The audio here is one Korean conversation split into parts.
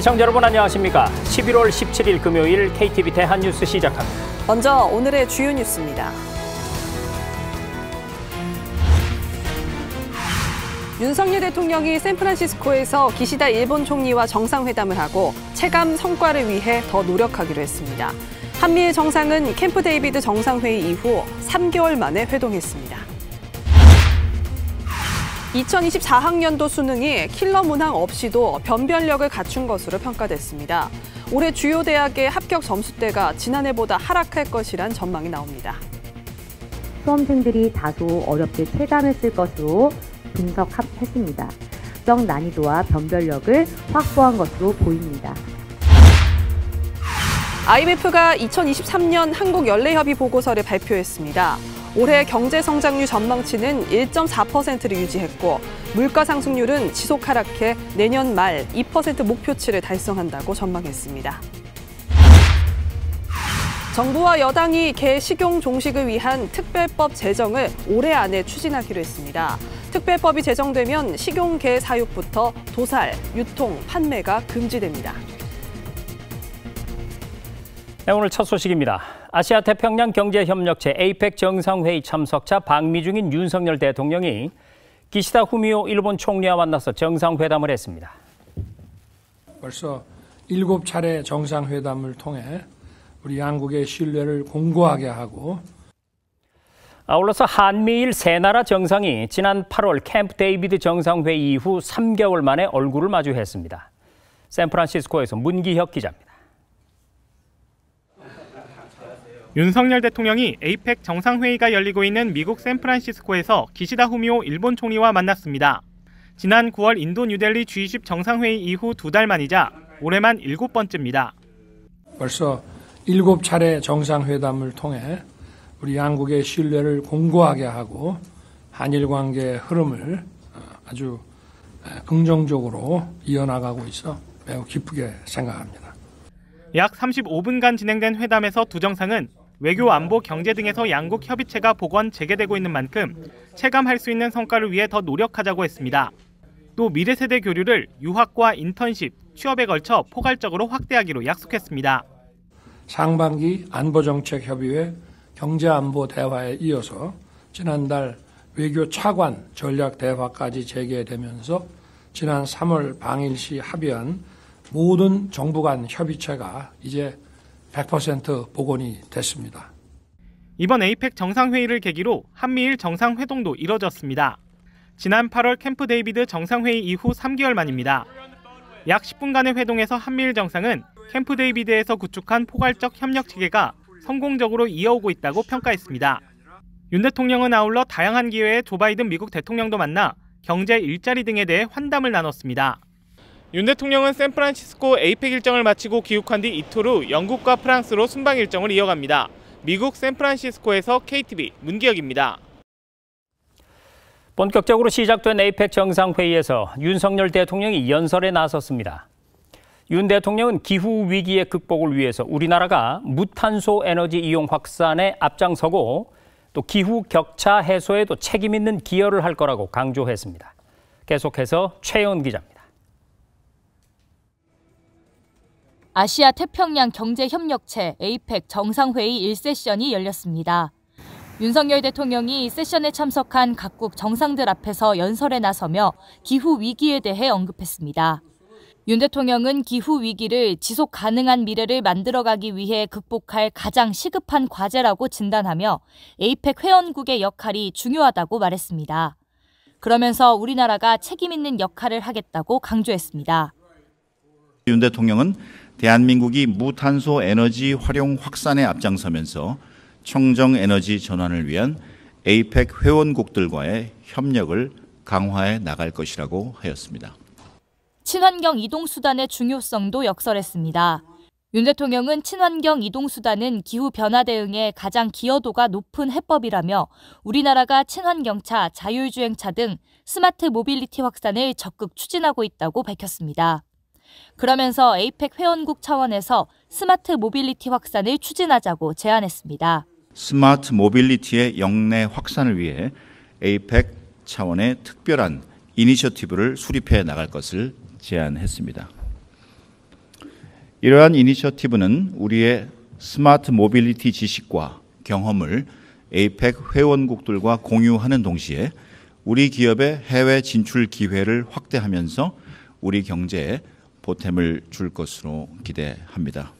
시청자 여러분 안녕하십니까. 11월 17일 금요일 KTV 대한 뉴스 시작합니다. 먼저 오늘의 주요 뉴스입니다. 윤석열 대통령이 샌프란시스코에서 기시다 일본 총리와 정상회담을 하고 체감 성과를 위해 더 노력하기로 했습니다. 한미일 정상은 캠프 데이비드 정상회의 이후 3개월 만에 회동했습니다. 2024학년도 수능이 킬러 문항 없이도 변별력을 갖춘 것으로 평가됐습니다. 올해 주요 대학의 합격 점수대가 지난해보다 하락할 것이란 전망이 나옵니다. 수험생들이 다소 어렵게 체감했을 것으로 분석했습니다. 적 난이도와 변별력을 확보한 것으로 보입니다. IMF가 2023년 한국연례협의 보고서를 발표했습니다. 올해 경제 성장률 전망치는 1.4%를 유지했고 물가 상승률은 지속 하락해 내년 말 2% 목표치를 달성한다고 전망했습니다. 정부와 여당이 개 식용 종식을 위한 특별법 제정을 올해 안에 추진하기로 했습니다. 특별법이 제정되면 식용 개 사육부터 도살, 유통, 판매가 금지됩니다. 네, 오늘 첫 소식입니다. 아시아 태평양 경제협력체 APEC 정상회의 참석자 방미 중인 윤석열 대통령이 기시다 후미오 일본 총리와 만나서 정상회담을 했습니다. 벌써 일곱 차례 정상회담을 통해 우리 양국의 신뢰를 공고하게 하고 아울러서 한미일 세 나라 정상이 지난 8월 캠프 데이비드 정상회의 이후 3개월 만에 얼굴을 마주했습니다. 샌프란시스코에서 문기혁 기자입니다. 윤석열 대통령이 에이펙 정상회의가 열리고 있는 미국 샌프란시스코에서 기시다 후미오 일본 총리와 만났습니다. 지난 9월 인도 뉴델리 G20 정상회의 이후 두 달 만이자 올해만 일곱 번째입니다. 벌써 일곱 차례 정상회담을 통해 우리 양국의 신뢰를 공고하게 하고 한일 관계 흐름을 어, 아주 긍정적으로 이어나가고 있어 매우 기쁘게 생각합니다. 약 35분간 진행된 회담에서 두 정상은 외교, 안보, 경제 등에서 양국 협의체가 복원 재개되고 있는 만큼 체감할 수 있는 성과를 위해 더 노력하자고 했습니다. 또 미래 세대 교류를 유학과 인턴십, 취업에 걸쳐 포괄적으로 확대하기로 약속했습니다. 상반기 안보정책협의회 경제안보 대화에 이어서 지난달 외교 차관 전략 대화까지 재개되면서 지난 3월 방일시 합의한 모든 정부 간 협의체가 이제 100% 복원이 됐습니다. 이번 에이펙 정상회의를 계기로 한미일 정상회동도 이뤄졌습니다. 지난 8월 캠프 데이비드 정상회의 이후 3개월 만입니다. 약 10분간의 회동에서 한미일 정상은 캠프 데이비드에서 구축한 포괄적 협력 체계가 성공적으로 이어오고 있다고 평가했습니다. 윤 대통령은 아울러 다양한 기회에 조 바이든 미국 대통령도 만나 경제 일자리 등에 대해 환담을 나눴습니다. 윤 대통령은 샌프란시스코 에이펙 일정을 마치고 귀국한 뒤이토르 영국과 프랑스로 순방 일정을 이어갑니다. 미국 샌프란시스코에서 KTV 문기혁입니다. 본격적으로 시작된 에이펙 정상회의에서 윤석열 대통령이 연설에 나섰습니다. 윤 대통령은 기후 위기의 극복을 위해서 우리나라가 무탄소 에너지 이용 확산에 앞장서고 또 기후 격차 해소에도 책임 있는 기여를 할 거라고 강조했습니다. 계속해서 최현 기자입니다. 아시아 태평양 경제협력체 APEC 정상회의 1세션이 열렸습니다. 윤석열 대통령이 세션에 참석한 각국 정상들 앞에서 연설에 나서며 기후 위기에 대해 언급했습니다. 윤 대통령은 기후 위기를 지속 가능한 미래를 만들어가기 위해 극복할 가장 시급한 과제라고 진단하며 APEC 회원국의 역할이 중요하다고 말했습니다. 그러면서 우리나라가 책임 있는 역할을 하겠다고 강조했습니다. 윤 대통령은 대한민국이 무탄소 에너지 활용 확산에 앞장서면서 청정 에너지 전환을 위한 에이펙 회원국들과의 협력을 강화해 나갈 것이라고 하였습니다. 친환경 이동수단의 중요성도 역설했습니다. 윤 대통령은 친환경 이동수단은 기후변화 대응에 가장 기여도가 높은 해법이라며 우리나라가 친환경차, 자율주행차 등 스마트 모빌리티 확산을 적극 추진하고 있다고 밝혔습니다. 그러면서 에이펙 회원국 차원에서 스마트 모빌리티 확산을 추진하자고 제안했습니다. 스마트 모빌리티의 역내 확산을 위해 에이펙 차원의 특별한 이니셔티브를 수립해 나갈 것을 제안했습니다. 이러한 이니셔티브는 우리의 스마트 모빌리티 지식과 경험을 에이펙 회원국들과 공유하는 동시에 우리 기업의 해외 진출 기회를 확대하면서 우리 경제에 보탬을 줄 것으로 기대합니다.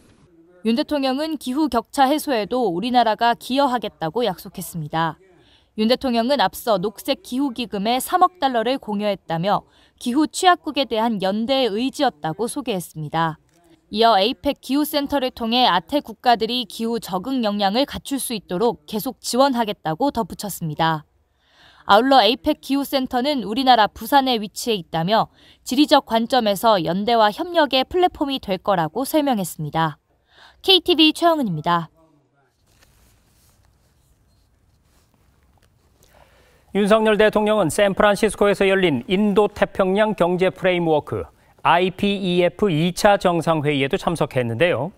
윤 대통령은 기후 격차 해소에도 우리나라가 기여하겠다고 약속했습니다. 윤 대통령은 앞서 녹색 기후기금에 3억 달러를 공여했다며 기후 취약국에 대한 연대의 의지였다고 소개했습니다. 이어 에이펙 기후센터를 통해 아태 국가들이 기후 적응 역량을 갖출 수 있도록 계속 지원하겠다고 덧붙였습니다. 아울러 에이펙 기후센터는 우리나라 부산에 위치해 있다며 지리적 관점에서 연대와 협력의 플랫폼이 될 거라고 설명했습니다. KTV 최영은입니다. 윤석열 대통령은 샌프란시스코에서 열린 인도태평양 경제 프레임워크 IPEF 2차 정상회의에도 참석했는데요.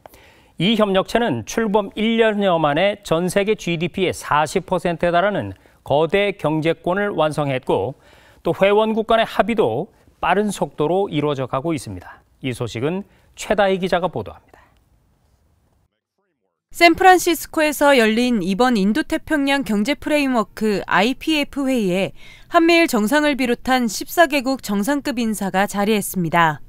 이 협력체는 출범 1년여 만에 전 세계 GDP의 40%에 달하는 거대 경제권을 완성했고 또 회원국 간의 합의도 빠른 속도로 이루어져 가고 있습니다. 이 소식은 최다희 기자가 보도합니다. 샌프란시스코에서 열린 이번 인도태평양 경제 프레임워크 IPF 회의에 한미일 정상을 비롯한 14개국 정상급 인사가 자리했습니다.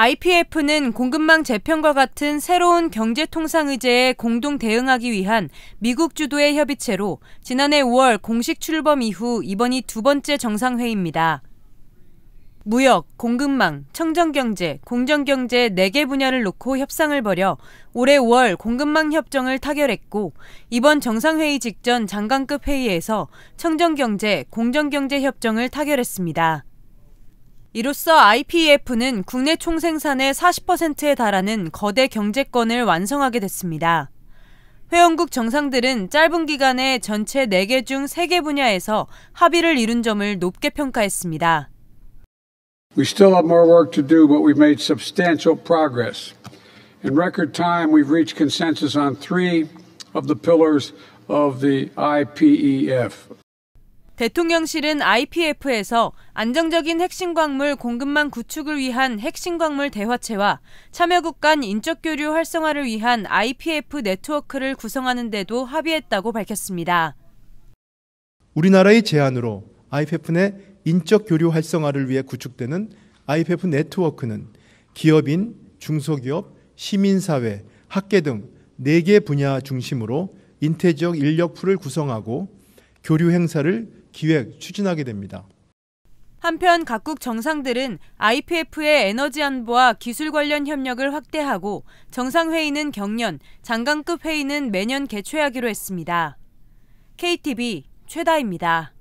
IPF는 공급망 재편과 같은 새로운 경제통상 의제에 공동 대응하기 위한 미국 주도의 협의체로 지난해 5월 공식 출범 이후 이번이 두 번째 정상회의입니다. 무역, 공급망, 청정경제, 공정경제 4개 분야를 놓고 협상을 벌여 올해 5월 공급망 협정을 타결했고 이번 정상회의 직전 장관급 회의에서 청정경제, 공정경제 협정을 타결했습니다. 이로써 IPEF는 국내 총생산의 40%에 달하는 거대 경제권을 완성하게 됐습니다. 회원국 정상들은 짧은 기간에 전체 4개 중 3개 분야에서 합의를 이룬 점을 높게 평가했습니다. We still have more work to do, but we've made substantial progress. In record time, we've reached consensus on three of the pillars of the IPEF. 대통령실은 IPF에서 안정적인 핵심광물 공급망 구축을 위한 핵심광물 대화체와 참여국 간 인적교류 활성화를 위한 IPF 네트워크를 구성하는 데도 합의했다고 밝혔습니다. 우리나라의 제안으로 IPF 내 인적교류 활성화를 위해 구축되는 IPF 네트워크는 기업인, 중소기업, 시민사회, 학계 등 4개 분야 중심으로 인태적 인력풀을 구성하고 교류 행사를 기획, 추진하게 됩니다. 한편 각국 정상들은 IPF의 에너지 안보와 기술 관련 협력을 확대하고 정상회의는 경년, 장관급 회의는 매년 개최하기로 했습니다. KTV 최다입니다.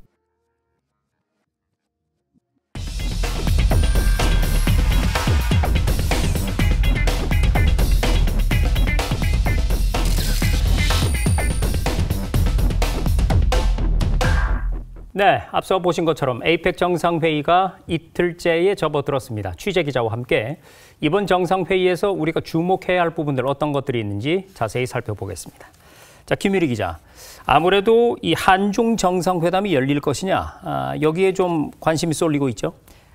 네, 앞서 보신 것처럼 에이펙 정상회의가 이틀째에 접어들었습니다. 취재 기자와 함께 이번 정상회의에서 우리가 주목해야 할 부분들 어떤 것들이 있는지 자세히 살펴보겠습니다. 자, 김유리 기자. 아무래도 이 한중 정상회담이 열릴 것이냐, 아, 여기에 좀 관심이 쏠리고 있죠?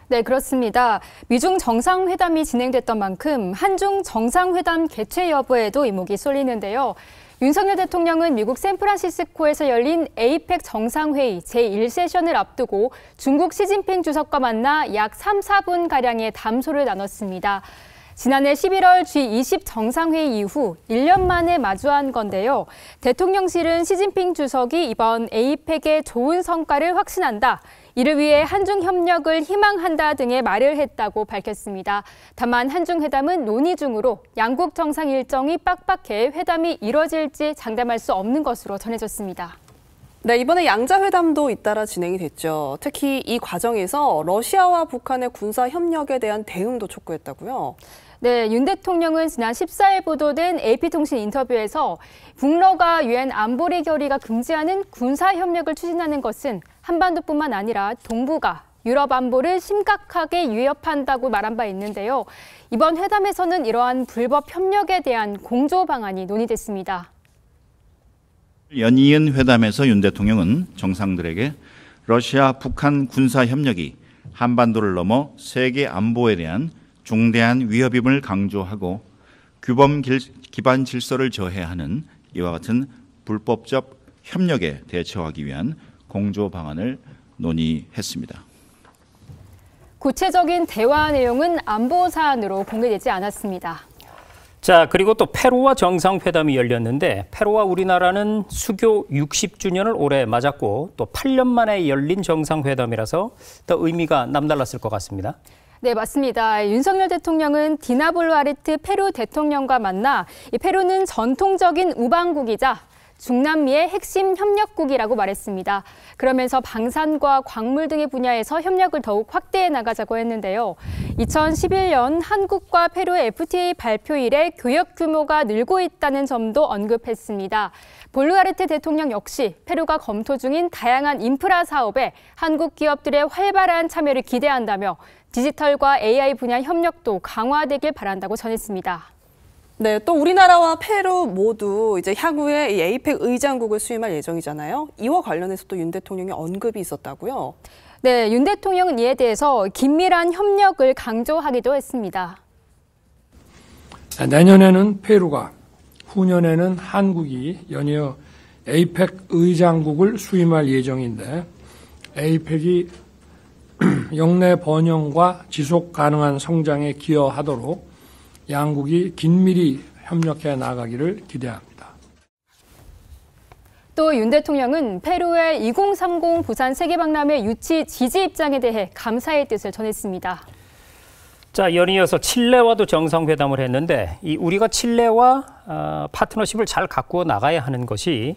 네, 그렇습니다. 미중 정상회담이 진행됐던 만큼 한중 정상회담 개최 여부에도 이목이 쏠리는데요. 윤석열 대통령은 미국 샌프란시스코에서 열린 에이펙 정상회의 제1세션을 앞두고 중국 시진핑 주석과 만나 약 3, 4분가량의 담소를 나눴습니다. 지난해 11월 G20 정상회의 이후 1년 만에 마주한 건데요. 대통령실은 시진핑 주석이 이번 에이펙의 좋은 성과를 확신한다. 이를 위해 한중 협력을 희망한다 등의 말을 했다고 밝혔습니다. 다만 한중 회담은 논의 중으로 양국 정상 일정이 빡빡해 회담이 이뤄질지 장담할 수 없는 것으로 전해졌습니다. 네, 이번에 양자회담도 잇따라 진행이 됐죠. 특히 이 과정에서 러시아와 북한의 군사 협력에 대한 대응도 촉구했다고요. 네, 윤 대통령은 지난 14일 보도된 AP통신 인터뷰에서 북러가 유엔 안보리 결의가 금지하는 군사 협력을 추진하는 것은 한반도뿐만 아니라 동북아, 유럽 안보를 심각하게 위협한다고 말한 바 있는데요. 이번 회담에서는 이러한 불법 협력에 대한 공조 방안이 논의됐습니다. 연이은 회담에서 윤 대통령은 정상들에게 러시아 북한 군사 협력이 한반도를 넘어 세계 안보에 대한 중대한 위협임을 강조하고 규범 기반 질서를 저해하는 이와 같은 불법적 협력에 대처하기 위한 공조 방안을 논의했습니다. 구체적인 대화 내용은 안보 사안으로 공개되지 않았습니다. 자, 그리고 또 페루와 정상회담이 열렸는데 페루와 우리나라는 수교 60주년을 올해 맞았고 또 8년 만에 열린 정상회담이라서 더 의미가 남달랐을 것 같습니다. 네, 맞습니다. 윤석열 대통령은 디나볼루아르트 페루 대통령과 만나 페루는 전통적인 우방국이자 중남미의 핵심 협력국이라고 말했습니다. 그러면서 방산과 광물 등의 분야에서 협력을 더욱 확대해 나가자고 했는데요. 2011년 한국과 페루의 FTA 발표일에 교역 규모가 늘고 있다는 점도 언급했습니다. 볼루아르테 대통령 역시 페루가 검토 중인 다양한 인프라 사업에 한국 기업들의 활발한 참여를 기대한다며 디지털과 AI 분야 협력도 강화되길 바란다고 전했습니다. 네, 또 우리나라와 페루 모두 이제 향후에 이 에이펙 의장국을 수임할 예정이잖아요. 이와 관련해서 또 윤대통령이 언급이 있었다고요. 네, 윤 대통령은 이에 대해서 긴밀한 협력을 강조하기도 했습니다. 내년에는 페루가, 후년에는 한국이 연이어 에이펙 의장국을 수임할 예정인데 에이펙이 영내 번영과 지속 가능한 성장에 기여하도록 양국이 긴밀히 협력해 나가기를 기대합니다. 또 윤 대통령은 페루의 2030 부산 세계박람회 유치 지지 입장에 대해 감사의 뜻을 전했습니다. 자, 연이어서 칠레와도 정상회담을 했는데 이 우리가 칠레와 어, 파트너십을 잘 갖고 나가야 하는 것이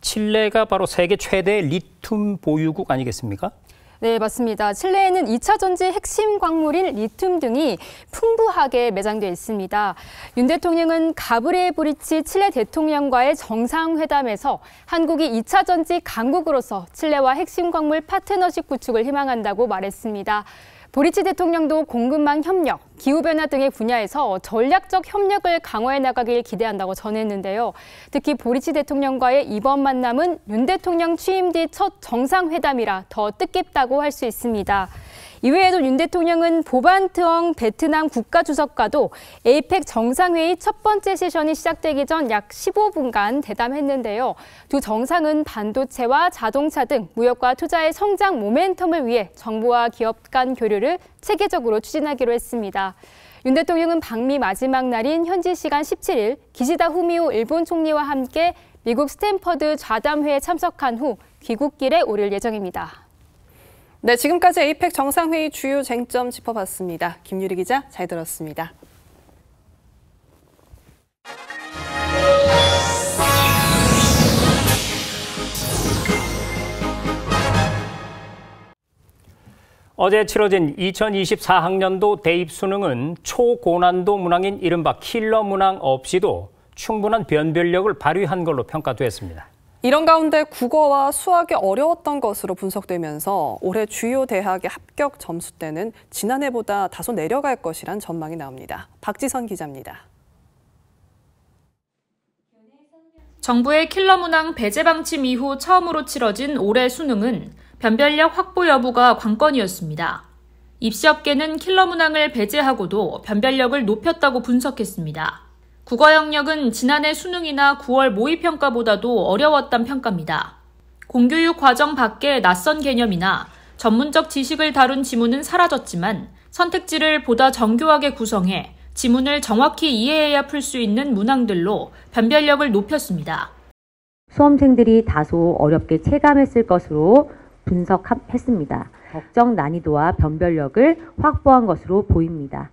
칠레가 바로 세계 최대 리튬 보유국 아니겠습니까? 네, 맞습니다. 칠레에는 2차 전지 핵심 광물인 리튬 등이 풍부하게 매장돼 있습니다. 윤 대통령은 가브리 브리치 칠레 대통령과의 정상회담에서 한국이 2차 전지 강국으로서 칠레와 핵심 광물 파트너십 구축을 희망한다고 말했습니다. 보리치 대통령도 공급망 협력, 기후변화 등의 분야에서 전략적 협력을 강화해 나가길 기대한다고 전했는데요. 특히 보리치 대통령과의 이번 만남은 윤 대통령 취임 뒤 첫 정상회담이라 더 뜻깊다고 할 수 있습니다. 이외에도 윤 대통령은 보반트엉 베트남 국가주석과도 에이펙 정상회의 첫 번째 세션이 시작되기 전 약 15분간 대담했는데요. 두 정상은 반도체와 자동차 등 무역과 투자의 성장 모멘텀을 위해 정부와 기업 간 교류를 체계적으로 추진하기로 했습니다. 윤 대통령은 방미 마지막 날인 현지 시간 17일 기시다 후미오 일본 총리와 함께 미국 스탠퍼드 좌담회에 참석한 후 귀국길에 오를 예정입니다. 네, 지금까지 에이펙 정상회의 주요 쟁점 짚어봤습니다. 김유리 기자, 잘 들었습니다. 어제 치러진 2024학년도 대입 수능은 초고난도 문항인 이른바 킬러 문항 없이도 충분한 변별력을 발휘한 걸로 평가됐습니다. 이런 가운데 국어와 수학이 어려웠던 것으로 분석되면서 올해 주요 대학의 합격 점수대는 지난해보다 다소 내려갈 것이란 전망이 나옵니다. 박지선 기자입니다. 정부의 킬러 문항 배제 방침 이후 처음으로 치러진 올해 수능은 변별력 확보 여부가 관건이었습니다. 입시업계는 킬러 문항을 배제하고도 변별력을 높였다고 분석했습니다. 국어 영역은 지난해 수능이나 9월 모의평가보다도 어려웠던 평가입니다. 공교육 과정 밖에 낯선 개념이나 전문적 지식을 다룬 지문은 사라졌지만 선택지를 보다 정교하게 구성해 지문을 정확히 이해해야 풀 수 있는 문항들로 변별력을 높였습니다. 수험생들이 다소 어렵게 체감했을 것으로 분석했습니다. 걱정 난이도와 변별력을 확보한 것으로 보입니다.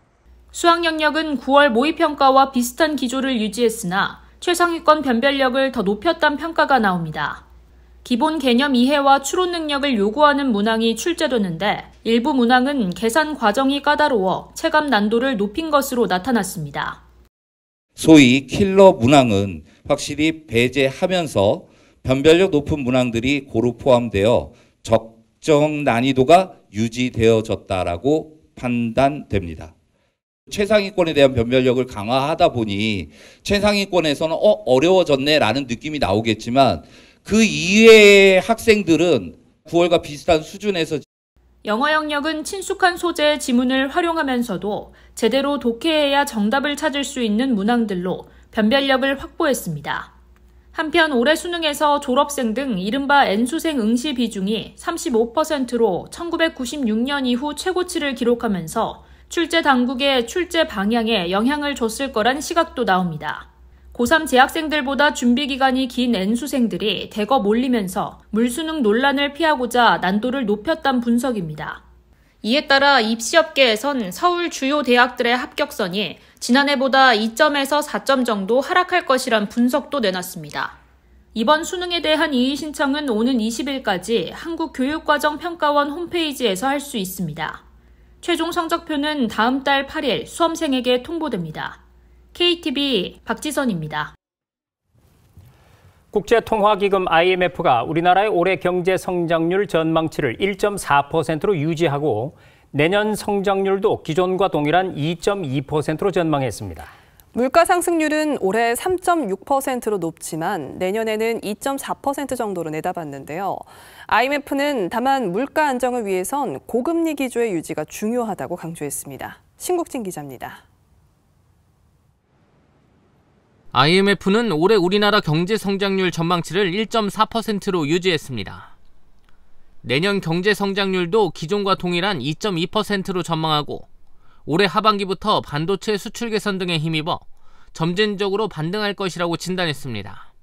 수학 영역은 9월 모의평가와 비슷한 기조를 유지했으나 최상위권 변별력을 더 높였단 평가가 나옵니다. 기본 개념 이해와 추론 능력을 요구하는 문항이 출제되는데 일부 문항은 계산 과정이 까다로워 체감 난도를 높인 것으로 나타났습니다. 소위 킬러 문항은 확실히 배제하면서 변별력 높은 문항들이 고루 포함되어 적정 난이도가 유지되어졌다라고 판단됩니다. 최상위권에 대한 변별력을 강화하다 보니 최상위권에서는 어 어려워졌네라는 느낌이 나오겠지만 그 이외의 학생들은 9월과 비슷한 수준에서 영어 영역은 친숙한 소재의 지문을 활용하면서도 제대로 독해해야 정답을 찾을 수 있는 문항들로 변별력을 확보했습니다. 한편 올해 수능에서 졸업생 등 이른바 N수생 응시 비중이 35%로 1996년 이후 최고치를 기록하면서 출제 당국의 출제 방향에 영향을 줬을 거란 시각도 나옵니다. 고3 재학생들보다 준비 기간이 긴 N수생들이 대거 몰리면서 물수능 논란을 피하고자 난도를 높였단 분석입니다. 이에 따라 입시업계에선 서울 주요 대학들의 합격선이 지난해보다 2점에서 4점 정도 하락할 것이란 분석도 내놨습니다. 이번 수능에 대한 이의 신청은 오는 20일까지 한국교육과정평가원 홈페이지에서 할 수 있습니다. 최종 성적표는 다음 달 8일 수험생에게 통보됩니다. KTV 박지선입니다. 국제통화기금 IMF가 우리나라의 올해 경제 성장률 전망치를 1.4%로 유지하고 내년 성장률도 기존과 동일한 2.2%로 전망했습니다. 물가 상승률은 올해 3.6%로 높지만 내년에는 2.4% 정도로 내다봤는데요. IMF는 다만 물가 안정을 위해선 고금리 기조의 유지가 중요하다고 강조했습니다. 신국진 기자입니다. IMF는 올해 우리나라 경제 성장률 전망치를 1.4%로 유지했습니다. 내년 경제 성장률도 기존과 동일한 2.2%로 전망하고 올해 하반기부터 반도체 수출 개선 등에 힘입어 점진적으로 반등할 것이라고 진단했습니다.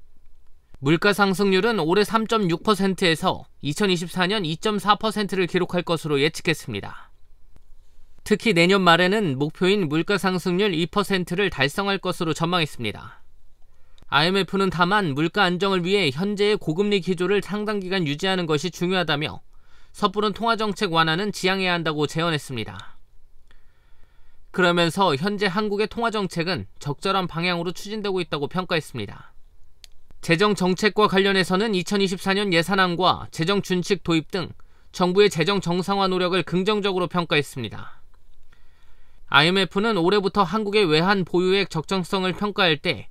물가 상승률은 올해 3.6%에서 2024년 2.4%를 기록할 것으로 예측했습니다. 특히 내년 말에는 목표인 물가 상승률 2%를 달성할 것으로 전망했습니다. IMF는 다만 물가 안정을 위해 현재의 고금리 기조를 상당 기간 유지하는 것이 중요하다며 섣부른 통화정책 완화는 지양해야 한다고 제언했습니다. 그러면서 현재 한국의 통화 정책은 적절한 방향으로 추진되고 있다고 평가했습니다. 재정 정책과 관련해서는 2024년 예산안과 재정 준칙 도입 등 정부의 재정 정상화 노력을 긍정적으로 평가했습니다. IMF는 올해부터 한국의 외환 보유액 적정성을 평가할 때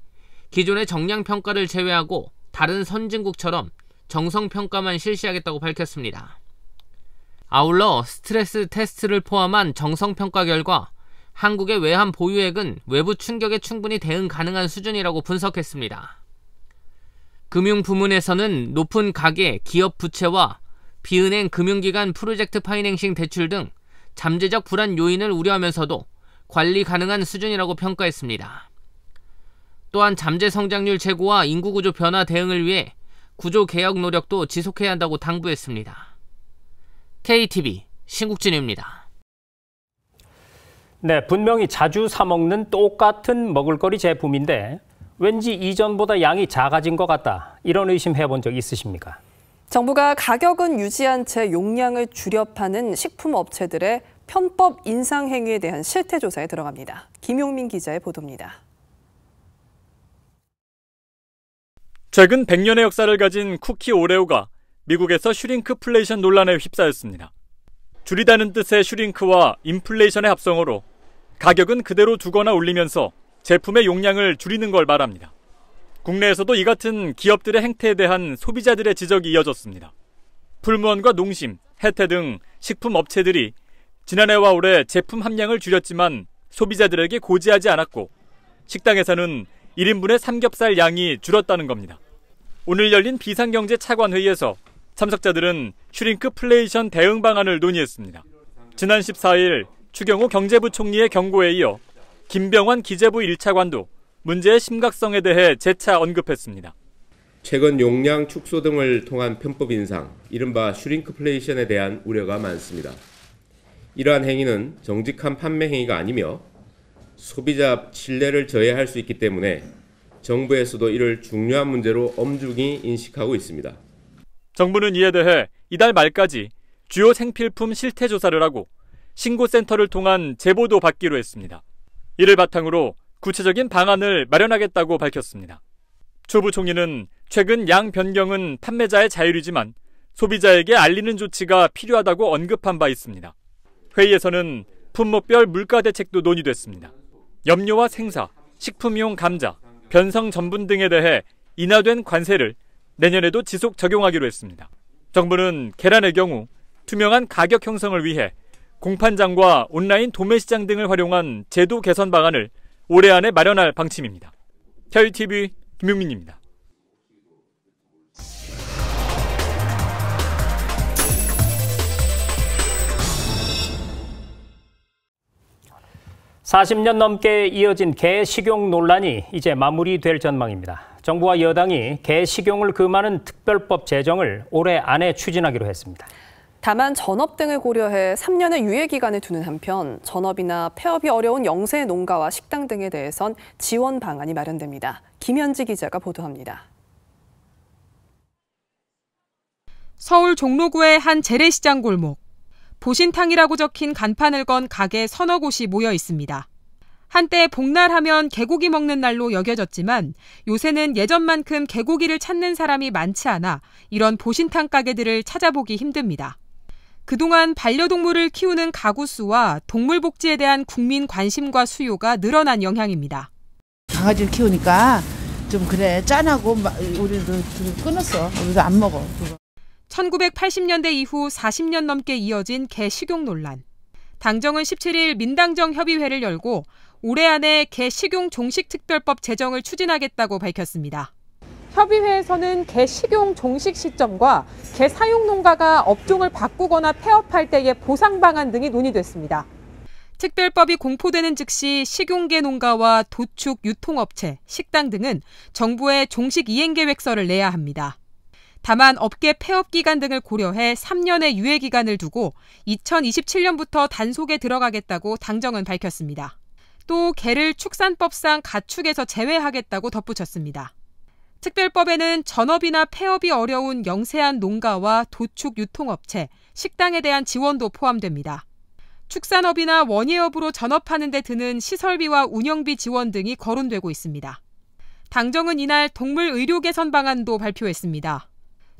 기존의 정량 평가를 제외하고 다른 선진국처럼 정성 평가만 실시하겠다고 밝혔습니다. 아울러 스트레스 테스트를 포함한 정성 평가 결과 한국의 외환 보유액은 외부 충격에 충분히 대응 가능한 수준이라고 분석했습니다. 금융 부문에서는 높은 가계, 기업 부채와 비은행 금융기관 프로젝트 파이낸싱 대출 등 잠재적 불안 요인을 우려하면서도 관리 가능한 수준이라고 평가했습니다. 또한 잠재 성장률 제고와 인구 구조 변화 대응을 위해 구조 개혁 노력도 지속해야 한다고 당부했습니다. KTV 신국진입니다. 네, 분명히 자주 사 먹는 똑같은 먹을거리 제품인데 왠지 이전보다 양이 작아진 것 같다. 이런 의심 해본 적 있으십니까? 정부가 가격은 유지한 채 용량을 줄여 파는 식품 업체들의 편법 인상 행위에 대한 실태 조사에 들어갑니다. 김용민 기자의 보도입니다. 최근 100년의 역사를 가진 쿠키 오레오가 미국에서 슈링크플레이션 논란에 휩싸였습니다. 줄이다는 뜻의 슈링크와 인플레이션의 합성어로 가격은 그대로 두거나 올리면서 제품의 용량을 줄이는 걸 말합니다. 국내에서도 이 같은 기업들의 행태에 대한 소비자들의 지적이 이어졌습니다. 풀무원과 농심, 해태 등 식품 업체들이 지난해와 올해 제품 함량을 줄였지만 소비자들에게 고지하지 않았고 식당에서는 1인분의 삼겹살 양이 줄었다는 겁니다. 오늘 열린 비상경제 차관회의에서 참석자들은 슈링크 플레이션 대응 방안을 논의했습니다. 지난 14일 추경호 경제부총리의 경고에 이어 김병환 기재부 1차관도 문제의 심각성에 대해 재차 언급했습니다. 최근 용량 축소 등을 통한 편법 인상, 이른바 슈링크플레이션에 대한 우려가 많습니다. 이러한 행위는 정직한 판매 행위가 아니며 소비자 신뢰를 저해할 수 있기 때문에 정부에서도 이를 중요한 문제로 엄중히 인식하고 있습니다. 정부는 이에 대해 이달 말까지 주요 생필품 실태 조사를 하고 신고센터를 통한 제보도 받기로 했습니다. 이를 바탕으로 구체적인 방안을 마련하겠다고 밝혔습니다. 조 부총리는 최근 양 변경은 판매자의 자율이지만 소비자에게 알리는 조치가 필요하다고 언급한 바 있습니다. 회의에서는 품목별 물가 대책도 논의됐습니다. 염료와 생사, 식품용 감자, 변성 전분 등에 대해 인하된 관세를 내년에도 지속 적용하기로 했습니다. 정부는 계란의 경우 투명한 가격 형성을 위해 공판장과 온라인 도매시장 등을 활용한 제도 개선 방안을 올해 안에 마련할 방침입니다. KTV 김용민입니다. (40년) 넘게 이어진 개 식용 논란이 이제 마무리될 전망입니다. 정부와 여당이 개 식용을 금하는 특별법 제정을 올해 안에 추진하기로 했습니다. 다만 전업 등을 고려해 3년의 유예 기간을 두는 한편 전업이나 폐업이 어려운 영세 농가와 식당 등에 대해선 지원 방안이 마련됩니다. 김현지 기자가 보도합니다. 서울 종로구의 한 재래시장 골목. 보신탕이라고 적힌 간판을 건 가게 서너 곳이 모여 있습니다. 한때 복날하면 개고기 먹는 날로 여겨졌지만 요새는 예전만큼 개고기를 찾는 사람이 많지 않아 이런 보신탕 가게들을 찾아보기 힘듭니다. 그동안 반려동물을 키우는 가구 수와 동물 복지에 대한 국민 관심과 수요가 늘어난 영향입니다. 강아지를 키우니까 좀 그래 짠하고 우리도 끊었어. 우리도 안 먹어. 1980년대 이후 40년 넘게 이어진 개 식용 논란. 당정은 17일 민당정 협의회를 열고 올해 안에 개 식용 종식 특별법 제정을 추진하겠다고 밝혔습니다. 협의회에서는 개 식용 종식 시점과 개사용 농가가 업종을 바꾸거나 폐업할 때의 보상 방안 등이 논의됐습니다. 특별법이 공포되는 즉시 식용계 농가와 도축 유통업체, 식당 등은 정부에 종식 이행 계획서를 내야 합니다. 다만 업계 폐업 기간 등을 고려해 3년의 유예 기간을 두고 2027년부터 단속에 들어가겠다고 당정은 밝혔습니다. 또 개를 축산법상 가축에서 제외하겠다고 덧붙였습니다. 특별법에는 전업이나 폐업이 어려운 영세한 농가와 도축 유통업체, 식당에 대한 지원도 포함됩니다. 축산업이나 원예업으로 전업하는 데 드는 시설비와 운영비 지원 등이 거론되고 있습니다. 당정은 이날 동물 의료 개선 방안도 발표했습니다.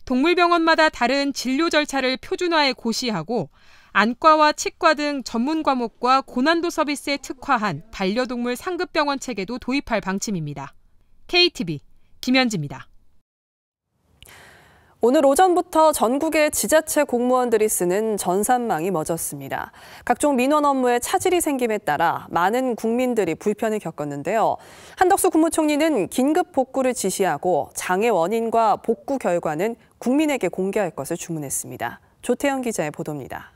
동물병원마다 다른 진료 절차를 표준화해 고시하고 안과와 치과 등 전문 과목과 고난도 서비스에 특화한 반려동물 상급병원 체계도 도입할 방침입니다. KTV 김현지입니다. 오늘 오전부터 전국의 지자체 공무원들이 쓰는 전산망이 멎었습니다. 각종 민원 업무에 차질이 생김에 따라 많은 국민들이 불편을 겪었는데요. 한덕수 국무총리는 긴급 복구를 지시하고 장애 원인과 복구 결과는 국민에게 공개할 것을 주문했습니다. 조태영 기자의 보도입니다.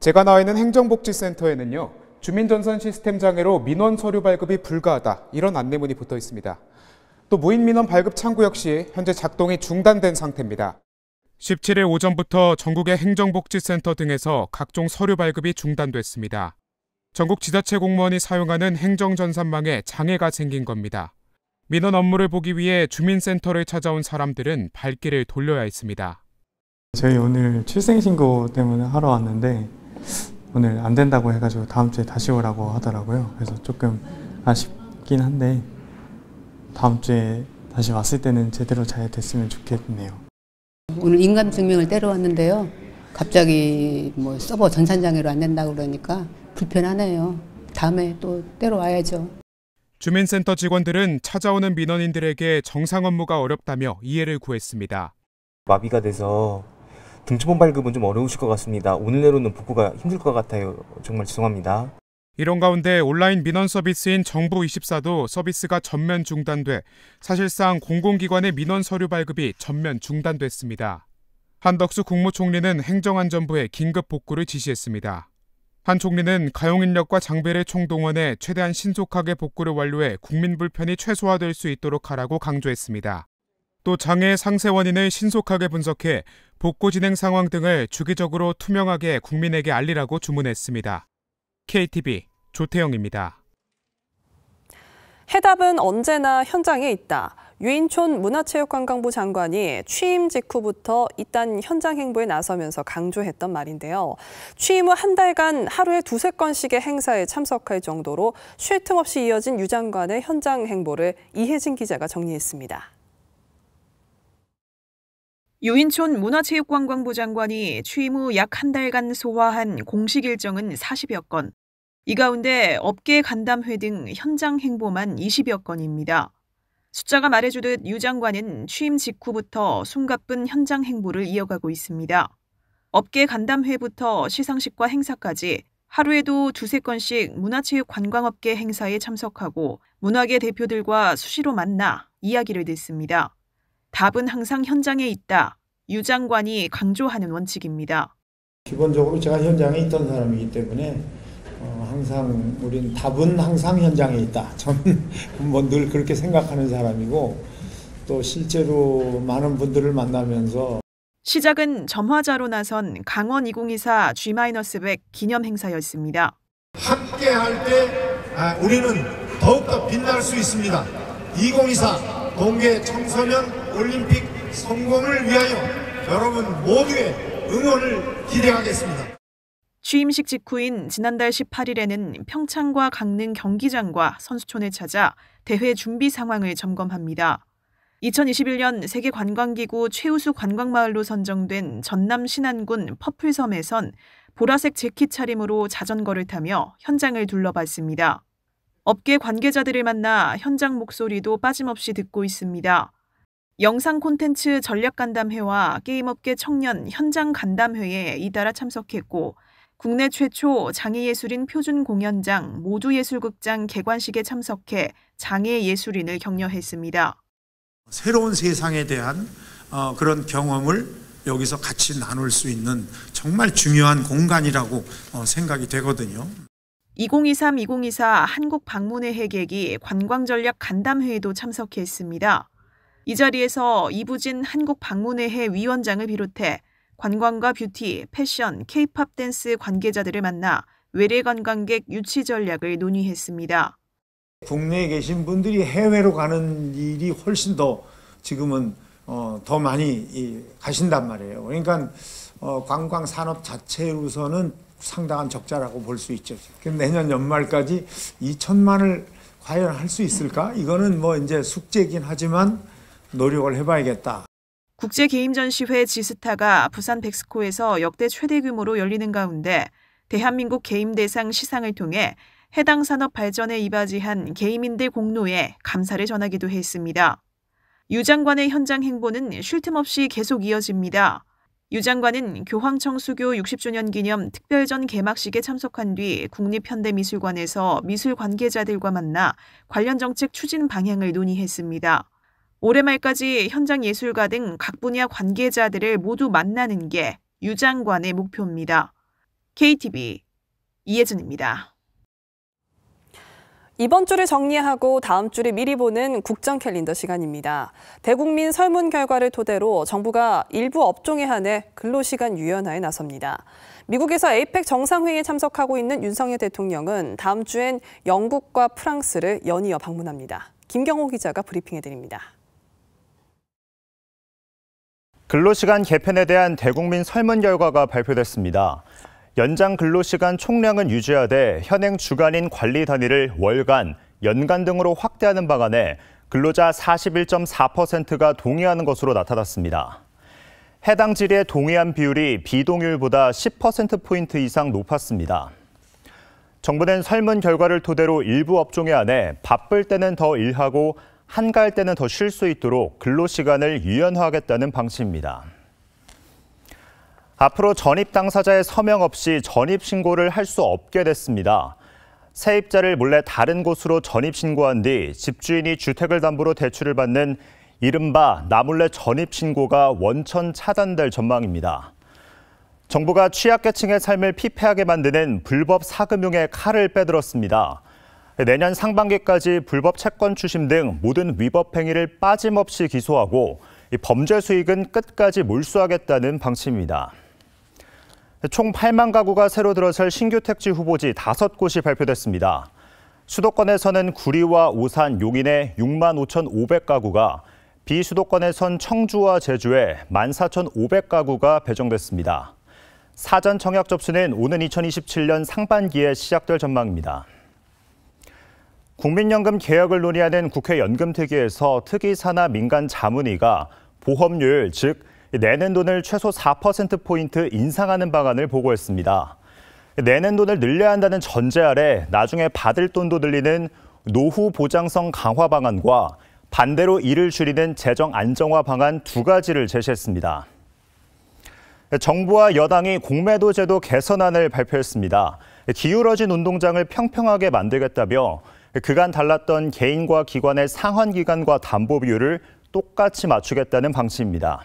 제가 나와 있는 행정복지센터에는요. 주민전선 시스템 장애로 민원 서류 발급이 불가하다 이런 안내문이 붙어 있습니다. 또 무인 민원 발급 창구 역시 현재 작동이 중단된 상태입니다. 17일 오전부터 전국의 행정복지센터 등에서 각종 서류 발급이 중단됐습니다. 전국 지자체 공무원이 사용하는 행정전산망에 장애가 생긴 겁니다. 민원 업무를 보기 위해 주민센터를 찾아온 사람들은 발길을 돌려야 했습니다. 저희 오늘 출생신고 때문에 하러 왔는데 오늘 안 된다고 해가지고 다음 주에 다시 오라고 하더라고요. 그래서 조금 아쉽긴 한데 다음 주에 다시 왔을 때는 제대로 잘 됐으면 좋겠네요. 오늘 인감 증명을 떼러 왔는데요. 갑자기 뭐 서버 전산장애로 안 된다 그러니까 불편하네요. 다음에 또 떼러 와야죠. 주민센터 직원들은 찾아오는 민원인들에게 정상 업무가 어렵다며 이해를 구했습니다. 마비가 돼서 등초본 발급은 좀 어려우실 것 같습니다. 오늘 내로는 복구가 힘들 것 같아요. 정말 죄송합니다. 이런 가운데 온라인 민원 서비스인 정부24도 서비스가 전면 중단돼 사실상 공공기관의 민원 서류 발급이 전면 중단됐습니다. 한덕수 국무총리는 행정안전부에 긴급 복구를 지시했습니다. 한 총리는 가용인력과 장비를 총동원해 최대한 신속하게 복구를 완료해 국민 불편이 최소화될 수 있도록 하라고 강조했습니다. 또 장애 상세 원인을 신속하게 분석해 복구 진행 상황 등을 주기적으로 투명하게 국민에게 알리라고 주문했습니다. KTV 조태영입니다. 해답은 언제나 현장에 있다. 유인촌 문화체육관광부 장관이 취임 직후부터 이딴 현장 행보에 나서면서 강조했던 말인데요. 취임 후 한 달간 하루에 두세 건씩의 행사에 참석할 정도로 쉴 틈 없이 이어진 유 장관의 현장 행보를 이혜진 기자가 정리했습니다. 유인촌 문화체육관광부 장관이 취임 후 약 한 달간 소화한 공식 일정은 40여 건, 이 가운데 업계 간담회 등 현장 행보만 20여 건입니다. 숫자가 말해주듯 유 장관은 취임 직후부터 숨가쁜 현장 행보를 이어가고 있습니다. 업계 간담회부터 시상식과 행사까지 하루에도 두세 건씩 문화체육 관광업계 행사에 참석하고 문화계 대표들과 수시로 만나 이야기를 듣습니다. 답은 항상 현장에 있다. 유 장관이 강조하는 원칙입니다. 기본적으로 제가 현장에 있던 사람이기 때문에 어, 항상 우린 답은 항상 현장에 있다. 저는 뭐늘 그렇게 생각하는 사람이고 또 실제로 많은 분들을 만나면서 시작은 점화자로 나선 강원 2024 G-100 기념 행사였습니다. 함께할 때 아, 우리는 더욱더 빛날 수 있습니다. 2024 동계 청소년 올림픽 성공을 위하여 여러분 모두의 응원을 기대하겠습니다. 취임식 직후인 지난달 18일에는 평창과 강릉 경기장과 선수촌을 찾아 대회 준비 상황을 점검합니다. 2021년 세계관광기구 최우수 관광마을로 선정된 전남 신안군 퍼플섬에선 보라색 재킷 차림으로 자전거를 타며 현장을 둘러봤습니다. 업계 관계자들을 만나 현장 목소리도 빠짐없이 듣고 있습니다. 영상 콘텐츠 전략 간담회와 게임업계 청년 현장 간담회에 잇따라 참석했고 국내 최초 장애예술인 표준 공연장 모두예술극장 개관식에 참석해 장애예술인을 격려했습니다. 새로운 세상에 대한 어, 그런 경험을 여기서 같이 나눌 수 있는 정말 중요한 공간이라고 어, 생각이 되거든요. 2023-2024 한국방문회 회객이 관광전략 간담회에도 참석했습니다. 이 자리에서 이부진 한국 방문회회 위원장을 비롯해 관광과 뷰티, 패션, 케이팝 댄스 관계자들을 만나 외래 관광객 유치 전략을 논의했습니다. 국내에 계신 분들이 해외로 가는 일이 훨씬 더 지금은 어, 더 많이 가신단 말이에요. 그러니까 어, 관광 산업 자체로서는 상당한 적자라고 볼 수 있죠. 내년 연말까지 2천만을 과연 할 수 있을까? 이거는 뭐 이제 숙제긴 하지만 노력을 해봐야겠다. 국제게임전시회 지스타가 부산 백스코에서 역대 최대 규모로 열리는 가운데 대한민국 게임대상 시상을 통해 해당 산업 발전에 이바지한 게임인들 공로에 감사를 전하기도 했습니다. 유 장관의 현장 행보는 쉴 틈 없이 계속 이어집니다. 유 장관은 교황청수교 60주년 기념 특별전 개막식에 참석한 뒤 국립현대미술관에서 미술 관계자들과 만나 관련 정책 추진 방향을 논의했습니다. 올해 말까지 현장 예술가 등 각 분야 관계자들을 모두 만나는 게 유장관의 목표입니다. KTV 이혜진입니다. 이번 주를 정리하고 다음 주를 미리 보는 국정 캘린더 시간입니다. 대국민 설문 결과를 토대로 정부가 일부 업종에 한해 근로시간 유연화에 나섭니다. 미국에서 에이펙 정상회의에 참석하고 있는 윤석열 대통령은 다음 주엔 영국과 프랑스를 연이어 방문합니다. 김경호 기자가 브리핑해드립니다. 근로시간 개편에 대한 대국민 설문 결과가 발표됐습니다. 연장 근로시간 총량은 유지하되 현행 주간인 관리 단위를 월간, 연간 등으로 확대하는 방안에 근로자 41.4%가 동의하는 것으로 나타났습니다. 해당 질의에 동의한 비율이 비동율보다 10%포인트 이상 높았습니다. 정부는 설문 결과를 토대로 일부 업종에 한해 바쁠 때는 더 일하고 한가할 때는 더 쉴 수 있도록 근로시간을 유연화하겠다는 방침입니다. 앞으로 전입 당사자의 서명 없이 전입 신고를 할 수 없게 됐습니다. 세입자를 몰래 다른 곳으로 전입 신고한 뒤 집주인이 주택을 담보로 대출을 받는 이른바 나몰래 전입 신고가 원천 차단될 전망입니다. 정부가 취약계층의 삶을 피폐하게 만드는 불법 사금융의 칼을 빼들었습니다. 내년 상반기까지 불법 채권 추심 등 모든 위법 행위를 빠짐없이 기소하고 범죄 수익은 끝까지 몰수하겠다는 방침입니다. 총 8만 가구가 새로 들어설 신규 택지 후보지 5곳이 발표됐습니다. 수도권에서는 구리와 오산, 용인의 6만 5,500가구가 비수도권에선 청주와 제주에 14,500가구가 배정됐습니다. 사전 청약 접수는 오는 2027년 상반기에 시작될 전망입니다. 국민연금 개혁을 논의하는 국회 연금특위에서 특이 산하 민간 자문위가 보험료율, 즉 내는 돈을 최소 4%포인트 인상하는 방안을 보고했습니다. 내는 돈을 늘려야 한다는 전제 아래 나중에 받을 돈도 늘리는 노후 보장성 강화 방안과 반대로 이를 줄이는 재정 안정화 방안 두 가지를 제시했습니다. 정부와 여당이 공매도 제도 개선안을 발표했습니다. 기울어진 운동장을 평평하게 만들겠다며 그간 달랐던 개인과 기관의 상환 기간과 담보 비율을 똑같이 맞추겠다는 방침입니다.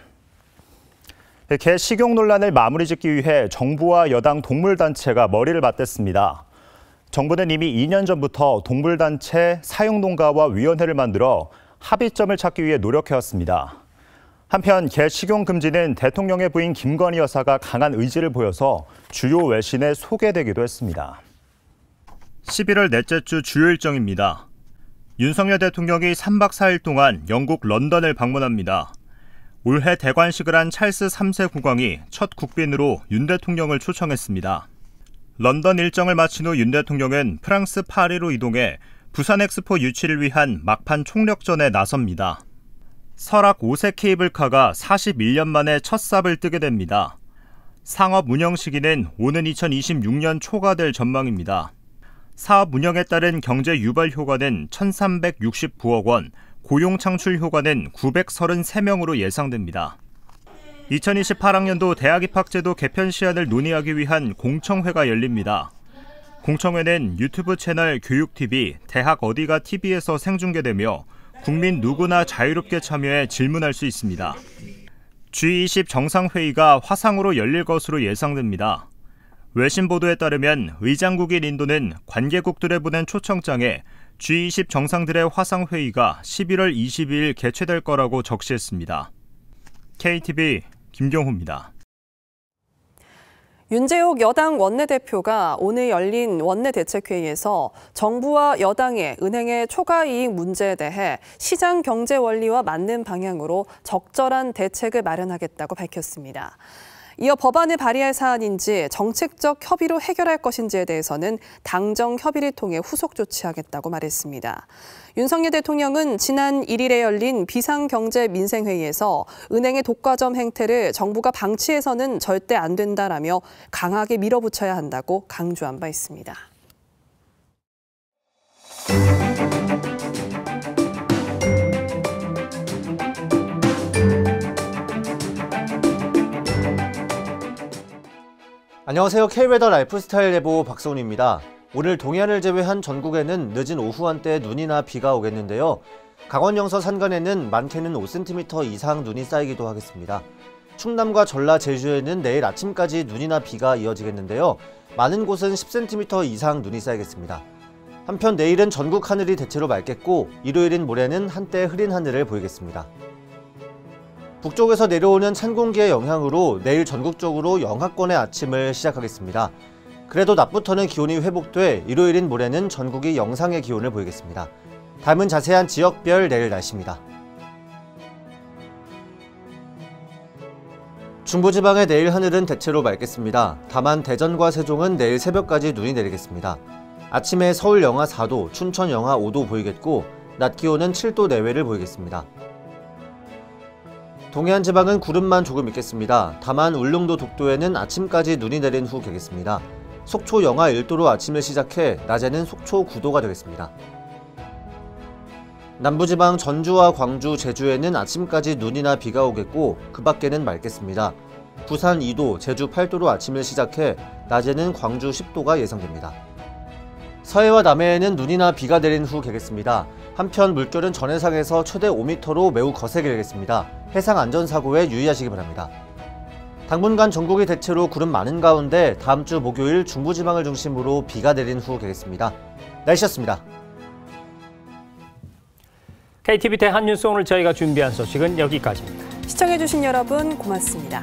개 식용 논란을 마무리 짓기 위해 정부와 여당 동물단체가 머리를 맞댔습니다. 정부는 이미 2년 전부터 동물단체, 사용농가와 위원회를 만들어 합의점을 찾기 위해 노력해왔습니다. 한편 개 식용 금지는 대통령의 부인 김건희 여사가 강한 의지를 보여서 주요 외신에 소개되기도 했습니다. 11월 넷째 주 주요 일정입니다. 윤석열 대통령이 3박 4일 동안 영국 런던을 방문합니다. 올해 대관식을 한 찰스 3세 국왕이 첫 국빈으로 윤 대통령을 초청했습니다. 런던 일정을 마친 후 윤 대통령은 프랑스 파리로 이동해 부산 엑스포 유치를 위한 막판 총력전에 나섭니다. 설악 5세 케이블카가 41년 만에 첫 삽을 뜨게 됩니다. 상업 운영 시기는 오는 2026년 초가 될 전망입니다. 사업 운영에 따른 경제 유발 효과는 1,369억 원, 고용 창출 효과는 933명으로 예상됩니다. 2028학년도 대학 입학제도 개편 시안을 논의하기 위한 공청회가 열립니다. 공청회는 유튜브 채널 교육TV, 대학 어디가 TV에서 생중계되며 국민 누구나 자유롭게 참여해 질문할 수 있습니다. G20 정상회의가 화상으로 열릴 것으로 예상됩니다. 외신 보도에 따르면 의장국인 인도는 관계국들에 보낸 초청장에 G20 정상들의 화상회의가 11월 22일 개최될 거라고 적시했습니다. KTV 김경호입니다. 윤재욱 여당 원내대표가 오늘 열린 원내대책회의에서 정부와 여당의 은행의 초과이익 문제에 대해 시장 경제 원리와 맞는 방향으로 적절한 대책을 마련하겠다고 밝혔습니다. 이어 법안을 발의할 사안인지 정책적 협의로 해결할 것인지에 대해서는 당정 협의를 통해 후속 조치하겠다고 말했습니다. 윤석열 대통령은 지난 1일에 열린 비상경제민생회의에서 은행의 독과점 행태를 정부가 방치해서는 절대 안 된다라며 강하게 밀어붙여야 한다고 강조한 바 있습니다. 안녕하세요. 케이웨더 라이프스타일 예보 박성훈입니다. 오늘 동해안을 제외한 전국에는 늦은 오후 한때 눈이나 비가 오겠는데요. 강원 영서 산간에는 많게는 5cm 이상 눈이 쌓이기도 하겠습니다. 충남과 전라 제주에는 내일 아침까지 눈이나 비가 이어지겠는데요. 많은 곳은 10cm 이상 눈이 쌓이겠습니다. 한편 내일은 전국 하늘이 대체로 맑겠고 일요일인 모레는 한때 흐린 하늘을 보이겠습니다. 북쪽에서 내려오는 찬 공기의 영향으로 내일 전국적으로 영하권의 아침을 시작하겠습니다. 그래도 낮부터는 기온이 회복돼 일요일인 모레는 전국이 영상의 기온을 보이겠습니다. 닮은 자세한 지역별 내일 날씨입니다. 중부지방의 내일 하늘은 대체로 맑겠습니다. 다만 대전과 세종은 내일 새벽까지 눈이 내리겠습니다. 아침에 서울 영하 4도, 춘천 영하 5도 보이겠고 낮 기온은 7도 내외를 보이겠습니다. 동해안 지방은 구름만 조금 있겠습니다. 다만 울릉도 독도에는 아침까지 눈이 내린 후 개겠습니다. 속초 영하 1도로 아침을 시작해 낮에는 속초 9도가 되겠습니다. 남부지방 전주와 광주, 제주에는 아침까지 눈이나 비가 오겠고 그 밖에는 맑겠습니다. 부산 2도, 제주 8도로 아침을 시작해 낮에는 광주 10도가 예상됩니다. 서해와 남해에는 눈이나 비가 내린 후 개겠습니다. 한편 물결은 전 해상에서 최대 5m로 매우 거세게 일겠습니다. 해상 안전사고에 유의하시기 바랍니다. 당분간 전국이 대체로 구름 많은 가운데 다음 주 목요일 중부지방을 중심으로 비가 내린 후 계겠습니다. 날씨였습니다. KTV 대한뉴스 오늘 저희가 준비한 소식은 여기까지입니다. 시청해주신 여러분 고맙습니다.